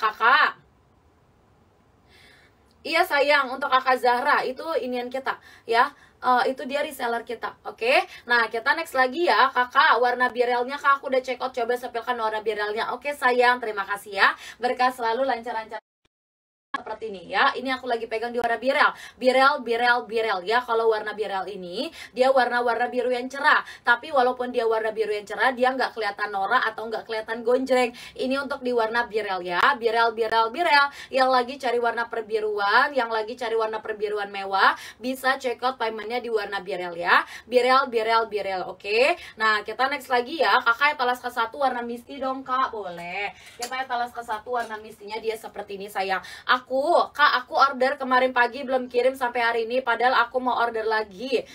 kakak iya sayang untuk kakak Zahra itu inian kita ya Uh, itu dia reseller kita, oke? Okay? Nah, kita next lagi ya, kakak. Warna birelnya kak, aku udah check out. Coba sepilkan warna birelnya. Oke, okay, sayang. Terima kasih ya. Berkah selalu, lancar-lancar seperti ini ya. Ini aku lagi pegang di warna birel. Birel, birel, birel ya. Kalau warna birel ini dia warna-warna biru yang cerah. Tapi walaupun dia warna biru yang cerah, dia nggak kelihatan norak atau nggak kelihatan gonjreng. Ini untuk di warna birel ya. Birel, birel, birel. Yang lagi cari warna perbiruan, yang lagi cari warna perbiruan mewah, bisa check out paymentnya di warna birel ya. Birel, birel, birel. Oke. Okay? Nah, kita next lagi ya. Kakak talas ke satu warna misti dong, Kak. Boleh. Kita talas ke satu warna mistinya dia seperti ini sayang. Aku aku kak aku order kemarin pagi belum kirim sampai hari ini padahal aku mau order lagi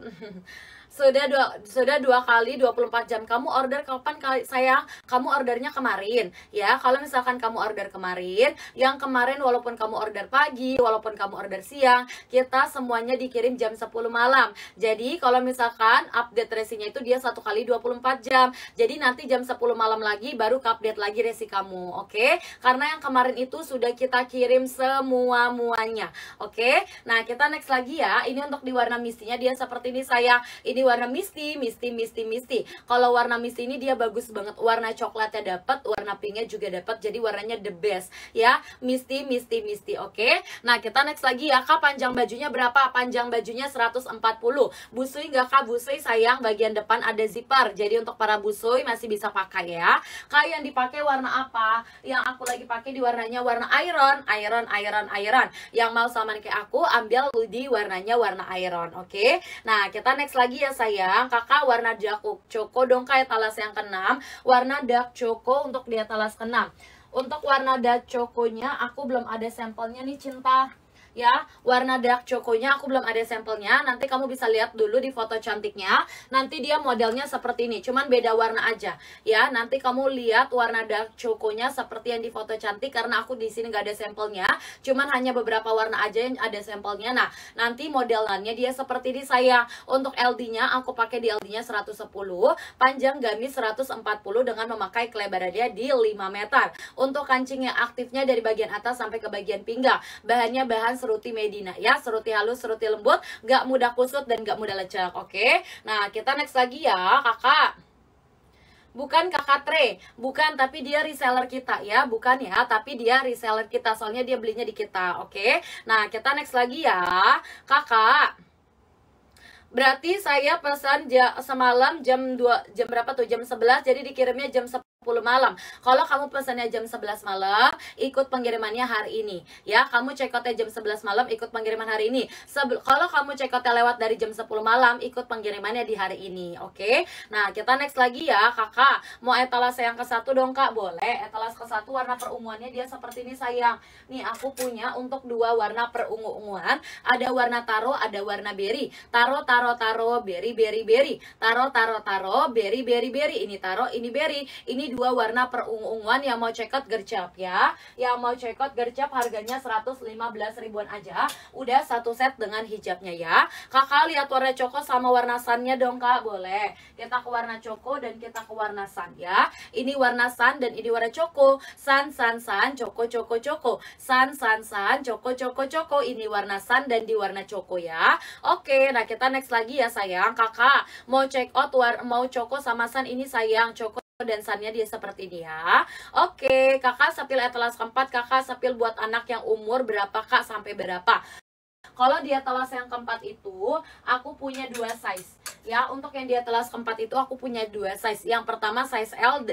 sudah dua sudah dua kali 24 jam kamu order kapan kali sayang kamu ordernya kemarin ya kalau misalkan kamu order kemarin yang kemarin walaupun kamu order pagi walaupun kamu order siang kita semuanya dikirim jam 10 malam jadi kalau misalkan update resinya itu dia satu kali 24 jam jadi nanti jam 10 malam lagi baru update lagi resi kamu oke okay? karena yang kemarin itu sudah kita kirim semua muanya oke okay? nah kita next lagi ya ini untuk di warna mistinya dia seperti ini saya ini warna misti, misti, misti, misti. Kalau warna misti ini dia bagus banget. Warna coklatnya dapat, warna pinknya juga dapat. Jadi warnanya the best ya. Misti, misti, misti. Oke. Okay? Nah, kita next lagi ya. Kak panjang bajunya berapa? Panjang bajunya 140. Busui nggak Kak? Busui sayang bagian depan ada zipper. Jadi untuk para busui masih bisa pakai ya. Kak yang dipakai warna apa? Yang aku lagi pakai di warnanya warna iron, iron, iron, iron. Yang mau sama kayak aku ambil di warnanya warna iron, oke? Okay? Nah, kita next lagi ya sayang, kakak warna dark choco kayak talas yang keenam, warna dark choco untuk dia talas keenam. Untuk warna dark choconya aku belum ada sampelnya nih cinta ya warna dark cokonya aku belum ada sampelnya nanti kamu bisa lihat dulu di foto cantiknya nanti dia modelnya seperti ini cuman beda warna aja ya nanti kamu lihat warna dark cokonya seperti yang di foto cantik karena aku di sini nggak ada sampelnya cuman hanya beberapa warna aja yang ada sampelnya nah nanti modelannya dia seperti ini saya untuk LD nya aku pakai di LD nya 110 panjang gamis 140 dengan memakai kelebarannya di 5 meter untuk kancingnya aktifnya dari bagian atas sampai ke bagian pinggang bahannya bahan seruti Medina ya seruti halus seruti lembut nggak mudah kusut dan nggak mudah lecek oke okay? nah kita next lagi ya kakak bukan kakak Tre, bukan tapi dia reseller kita ya, bukan ya, tapi dia reseller kita soalnya dia belinya di kita, oke? Okay? Nah kita next lagi ya, kakak. Berarti saya pesan ja, semalam jam 2 jam berapa tuh? Jam 11 jadi dikirimnya jam 10 malam. Kalau kamu pesannya jam 11 malam, ikut pengirimannya hari ini. Ya, kamu check out jam 11 malam, ikut pengiriman hari ini. Sebel kalau kamu check out lewat dari jam 10 malam, ikut pengirimannya di hari ini. Oke? Okay? Nah, kita next lagi ya, Kakak. Mau etalase yang ke satu dong, Kak? Boleh. Etalase ke satu warna perunguannya dia seperti ini, sayang. Nih, aku punya untuk dua warna perungu-unguan. Ada warna taro, ada warna berry. Taro, taro, taro, berry, berry, berry. Taro, taro, taro, berry, berry, berry. Ini taro, ini berry. Ini dua warna perungu-unguan yang mau cekot gercep ya yang mau cekot gercep harganya 115 ribuan aja udah satu set dengan hijabnya ya kakak lihat warna coko sama warna sunnya dong kak boleh kita ke warna coko dan kita ke warna sun ya ini warna sun dan ini warna coko sun sun sun coko coko coko sun sun sun coko coko coko ini warna sun dan di warna coko ya oke nah kita next lagi ya sayang kakak mau check out war mau coko sama sun ini sayang coko dan sannya dia seperti ini ya Oke, kakak sapil etalas keempat Kakak sapil buat anak yang umur berapa kak sampai berapa Kalau dia telas yang keempat itu Aku punya dua size Ya, untuk yang dia telas keempat itu aku punya dua size Yang pertama size L